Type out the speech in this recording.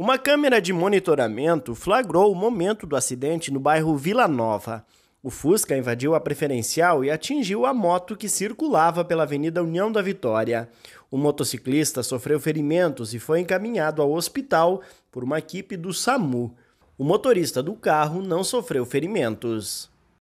Uma câmera de monitoramento flagrou o momento do acidente no bairro Vila Nova. O Fusca invadiu a preferencial e atingiu a moto que circulava pela Avenida União da Vitória. O motociclista sofreu ferimentos e foi encaminhado ao hospital por uma equipe do SAMU. O motorista do carro não sofreu ferimentos.